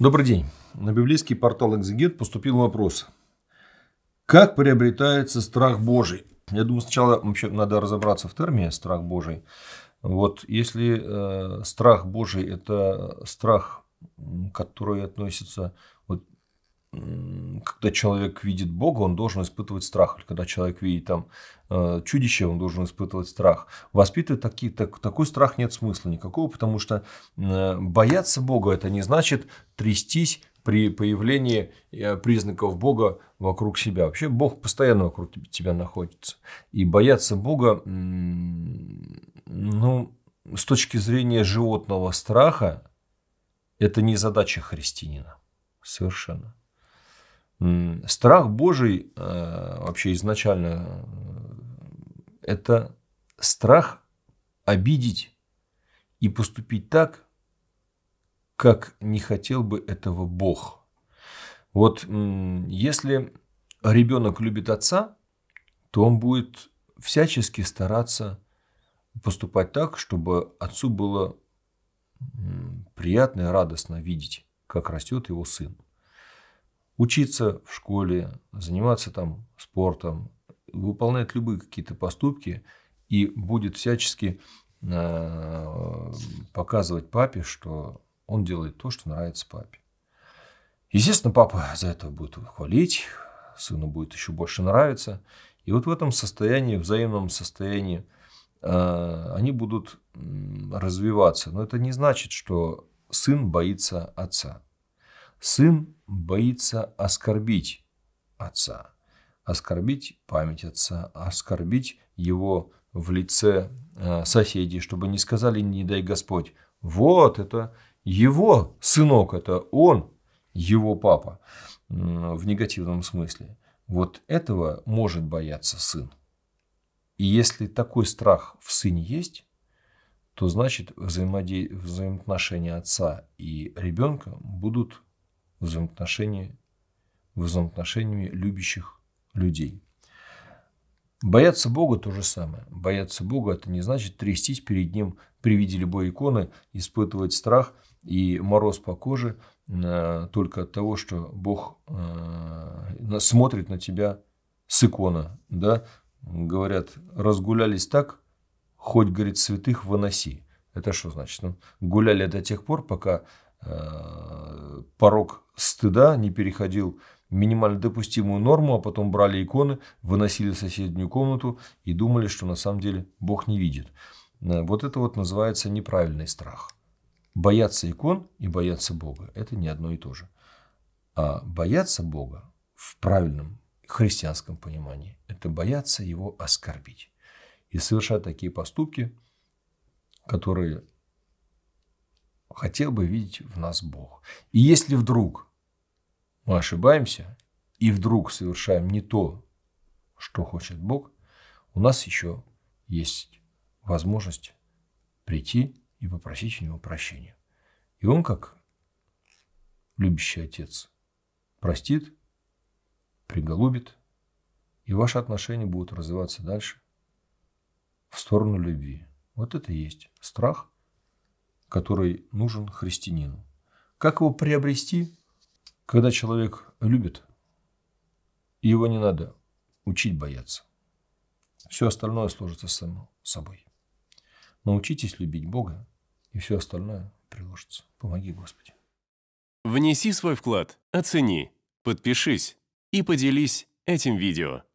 Добрый день. На библейский портал «Экзегет» поступил вопрос. Как приобретается страх Божий? Я думаю, сначала вообще надо разобраться в термине «страх Божий». Вот если э, страх Божий – это страх, который относится вот, когда человек видит Бога, он должен испытывать страх. Или когда человек видит там э, чудище, он должен испытывать страх. Воспитывать такие, так, такой страх нет смысла никакого, потому что э, бояться Бога – это не значит трястись при появлении э, признаков Бога вокруг себя. Вообще Бог постоянно вокруг тебя находится. И бояться Бога, ну, с точки зрения животного страха, это не задача христианина. Совершенно. Страх Божий э, вообще изначально э, – это страх обидеть и поступить так, как не хотел бы этого Бог. Вот если ребенок любит отца, то он будет всячески стараться поступать так, чтобы отцу было приятно и радостно видеть, как растет его сын учиться в школе, заниматься там спортом, выполнять любые какие-то поступки и будет всячески э, показывать папе, что он делает то, что нравится папе. Естественно, папа за это будет хвалить, сыну будет еще больше нравиться. И вот в этом состоянии, взаимном состоянии, э, они будут развиваться. Но это не значит, что сын боится отца. Сын боится оскорбить отца, оскорбить память отца, оскорбить его в лице э, соседей, чтобы не сказали, не дай Господь, вот это его сынок, это он, его папа в негативном смысле. Вот этого может бояться сын. И если такой страх в сыне есть, то значит взаимоотношения отца и ребенка будут взаимоотношения, взаимоотношениями любящих людей. Бояться Бога – то же самое. Бояться Бога – это не значит трястись перед Ним при виде любой иконы, испытывать страх и мороз по коже э, только от того, что Бог э, смотрит на тебя с икона. Да? Говорят, разгулялись так, хоть, говорит, святых выноси. Это что значит? Ну, гуляли до тех пор, пока э, порог стыда не переходил минимально допустимую норму, а потом брали иконы, выносили в соседнюю комнату и думали, что на самом деле Бог не видит. Э, вот это вот называется неправильный страх. Бояться икон и бояться Бога – это не одно и то же. А бояться Бога в правильном христианском понимании – это бояться Его оскорбить. И совершать такие поступки, которые хотел бы видеть в нас Бог. И если вдруг мы ошибаемся и вдруг совершаем не то, что хочет Бог, у нас еще есть возможность прийти и попросить у него прощения. И он, как любящий отец, простит, приголубит, и ваши отношения будут развиваться дальше в сторону любви. Вот это и есть страх, который нужен христианину. Как его приобрести? Когда человек любит, его не надо учить бояться. Все остальное сложится само собой. Научитесь любить Бога, и все остальное приложится. Помоги, Господи. Внеси свой вклад, оцени, подпишись и поделись этим видео.